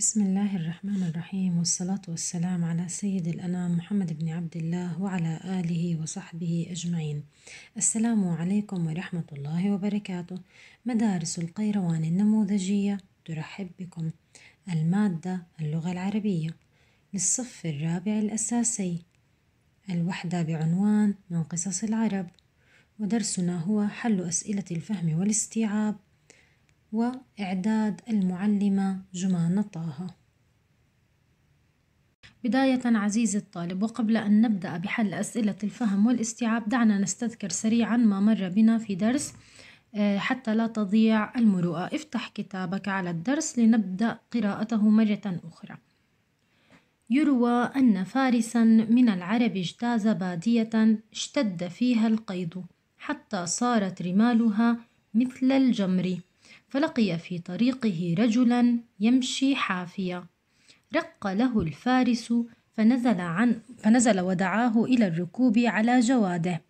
بسم الله الرحمن الرحيم والصلاة والسلام على سيد الأنام محمد بن عبد الله وعلى آله وصحبه أجمعين السلام عليكم ورحمة الله وبركاته مدارس القيروان النموذجية ترحب بكم المادة اللغة العربية للصف الرابع الأساسي الوحدة بعنوان من قصص العرب ودرسنا هو حل أسئلة الفهم والاستيعاب وإعداد المعلمة جمان طه بداية عزيزي الطالب وقبل أن نبدأ بحل أسئلة الفهم والاستيعاب دعنا نستذكر سريعا ما مر بنا في درس آه، حتى لا تضيع المروءة افتح كتابك على الدرس لنبدأ قراءته مرة أخرى يروى أن فارسا من العرب اجتاز بادية اشتد فيها القيض حتى صارت رمالها مثل الجمر فلقي في طريقه رجلا يمشي حافيا رق له الفارس فنزل, عن فنزل ودعاه إلى الركوب على جواده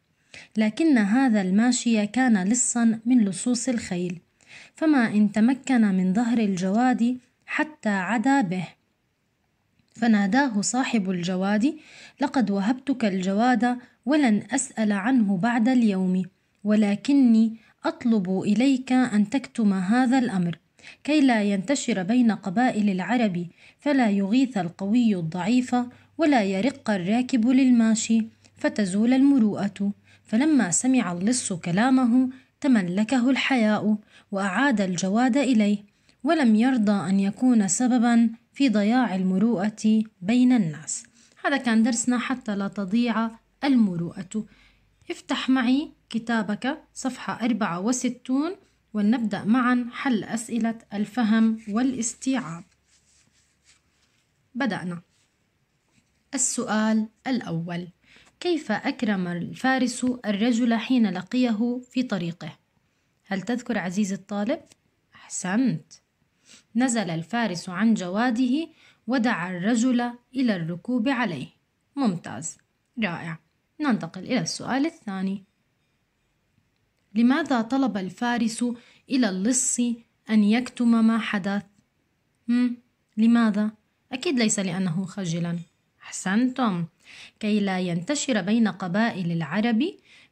لكن هذا الماشي كان لصا من لصوص الخيل فما إن تمكن من ظهر الجواد حتى عدا به فناداه صاحب الجواد لقد وهبتك الجواد ولن أسأل عنه بعد اليوم ولكني أطلب إليك أن تكتم هذا الأمر كي لا ينتشر بين قبائل العرب فلا يغيث القوي الضعيف ولا يرق الراكب للماشي فتزول المروءة فلما سمع اللص كلامه تملكه الحياء وأعاد الجواد إليه ولم يرضى أن يكون سببا في ضياع المروءة بين الناس هذا كان درسنا حتى لا تضيع المروءة افتح معي كتابك صفحة 64 ولنبدأ معا حل أسئلة الفهم والاستيعاب بدأنا السؤال الأول كيف أكرم الفارس الرجل حين لقيه في طريقه؟ هل تذكر عزيزي الطالب؟ أحسنت نزل الفارس عن جواده ودعا الرجل إلى الركوب عليه ممتاز رائع ننتقل إلى السؤال الثاني لماذا طلب الفارس إلى اللص أن يكتم ما حدث؟ هم؟ لماذا؟ أكيد ليس لأنه خجلا أحسنتم كي لا ينتشر بين قبائل العرب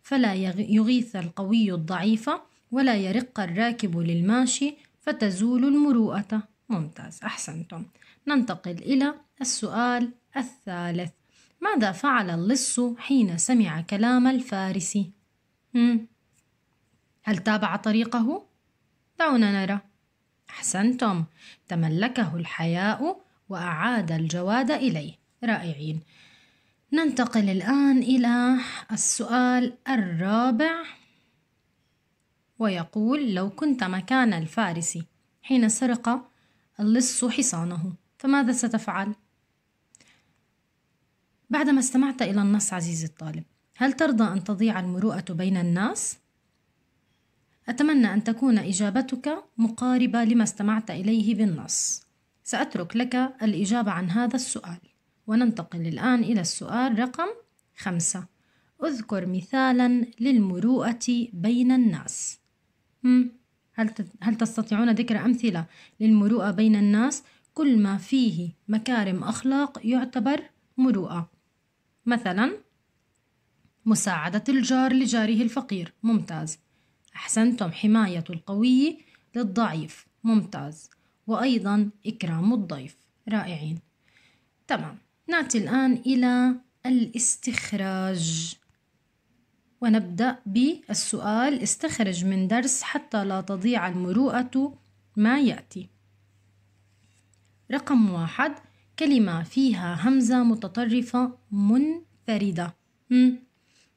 فلا يغيث القوي الضعيف ولا يرق الراكب للماشي فتزول المروءة ممتاز أحسنتم ننتقل إلى السؤال الثالث ماذا فعل اللص حين سمع كلام الفارس؟ هل تابع طريقه؟ دعونا نرى أحسنتم تملكه الحياء وأعاد الجواد إليه رائعين ننتقل الآن إلى السؤال الرابع ويقول لو كنت مكان الفارس حين سرق اللص حصانه فماذا ستفعل؟ بعدما استمعت إلى النص عزيزي الطالب هل ترضى أن تضيع المروءة بين الناس؟ أتمنى أن تكون إجابتك مقاربة لما استمعت إليه بالنص سأترك لك الإجابة عن هذا السؤال وننتقل الآن إلى السؤال رقم خمسة اذكر مثالا للمروءة بين الناس هل, هل تستطيعون ذكر أمثلة للمروءة بين الناس؟ كل ما فيه مكارم أخلاق يعتبر مروءة مثلا مساعدة الجار لجاره الفقير ممتاز أحسنتم حماية القوي للضعيف ممتاز وأيضا إكرام الضيف رائعين تمام نأتي الآن إلى الاستخراج ونبدأ بالسؤال استخرج من درس حتى لا تضيع المروءة ما يأتي رقم واحد كلمة فيها همزة متطرفة منفردة م?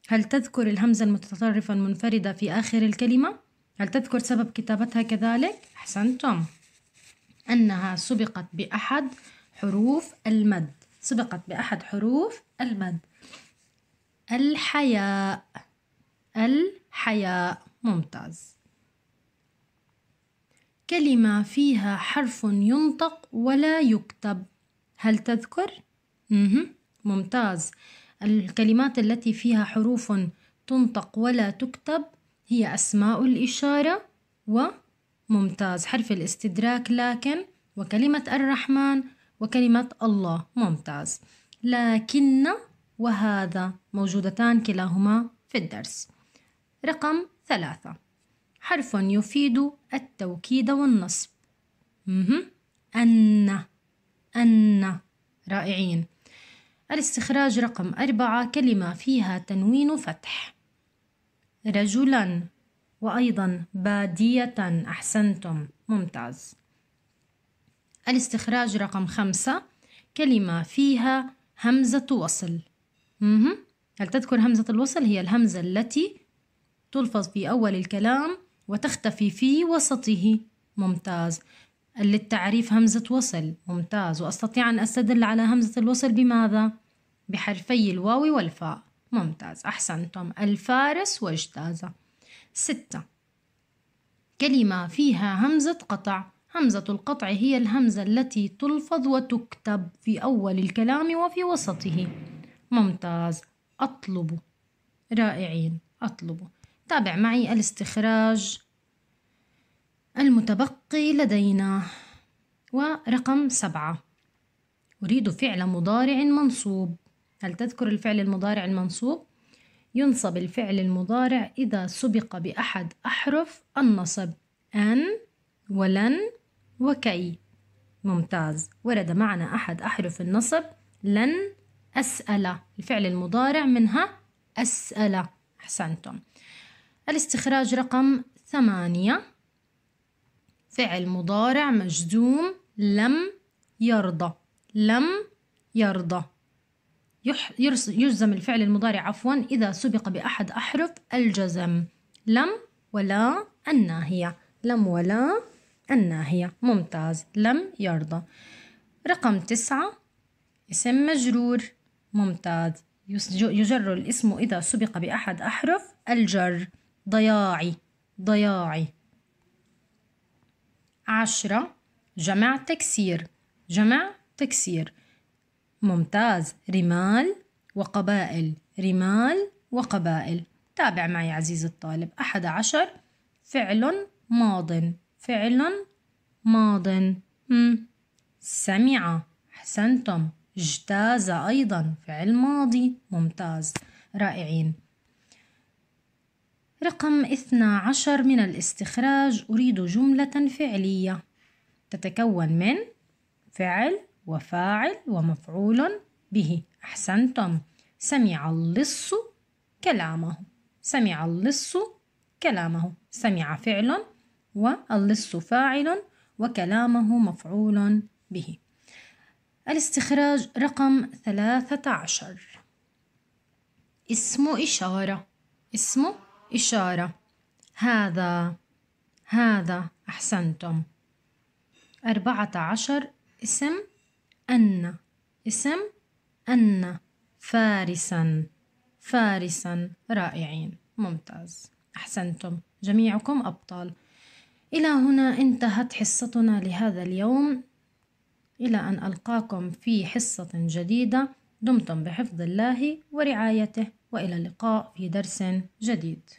هل تذكر الهمزة المتطرفة المنفردة في آخر الكلمة؟ هل تذكر سبب كتابتها كذلك؟ أحسنتم أنها سبقت بأحد حروف المد سبقت بأحد حروف المد الحياء الحياء ممتاز كلمة فيها حرف ينطق ولا يكتب هل تذكر؟ مه. ممتاز الكلمات التي فيها حروف تنطق ولا تكتب هي أسماء الإشارة وممتاز حرف الاستدراك لكن وكلمة الرحمن وكلمة الله ممتاز لكن وهذا موجودتان كلاهما في الدرس رقم ثلاثة حرف يفيد التوكيد والنصب أن أن رائعين الاستخراج رقم أربعة كلمة فيها تنوين فتح رجلا وأيضا بادية أحسنتم ممتاز الاستخراج رقم خمسة كلمة فيها همزة وصل مهم. هل تذكر همزة الوصل هي الهمزة التي تلفظ في أول الكلام وتختفي في وسطه ممتاز للتعريف همزة وصل ممتاز وأستطيع أن أستدل على همزة الوصل بماذا؟ بحرفي الواو والفاء ممتاز أحسنتم الفارس واجتازة ستة كلمة فيها همزة قطع همزة القطع هي الهمزة التي تلفظ وتكتب في أول الكلام وفي وسطه ممتاز أطلب رائعين أطلب تابع معي الاستخراج المتبقي لدينا ورقم سبعة أريد فعل مضارع منصوب هل تذكر الفعل المضارع المنصوب؟ ينصب الفعل المضارع إذا سبق بأحد أحرف النصب أن ولن وكي ممتاز ورد معنا أحد أحرف النصب لن أسأل الفعل المضارع منها أسأل أحسنتم الاستخراج رقم ثمانية فعل مضارع مجزوم لم يرضى لم يرضى يجزم الفعل المضارع عفوا إذا سبق بأحد أحرف الجزم لم ولا الناهية لم ولا الناهية ممتاز لم يرضى رقم تسعة اسم مجرور ممتاز يجر الاسم إذا سبق بأحد أحرف الجر ضياعي ضياعي عشرة جمع تكسير جمع تكسير ممتاز رمال وقبائل رمال وقبائل تابع معي عزيزي الطالب أحد عشر فعل ماض فعل ماض سمع أحسنتم اجتاز أيضا فعل ماضي ممتاز رائعين رقم 12 من الاستخراج أريد جملة فعلية تتكون من فعل وفاعل ومفعول به أحسنتم سمع اللص كلامه سمع اللص كلامه سمع فعل واللص فاعل وكلامه مفعول به الاستخراج رقم 13 اسم إشارة اسم إشارة هذا هذا أحسنتم أربعة عشر اسم أن اسم أن فارسا فارسا رائعين ممتاز أحسنتم جميعكم أبطال إلى هنا انتهت حصتنا لهذا اليوم إلى أن ألقاكم في حصة جديدة دمتم بحفظ الله ورعايته والى اللقاء في درس جديد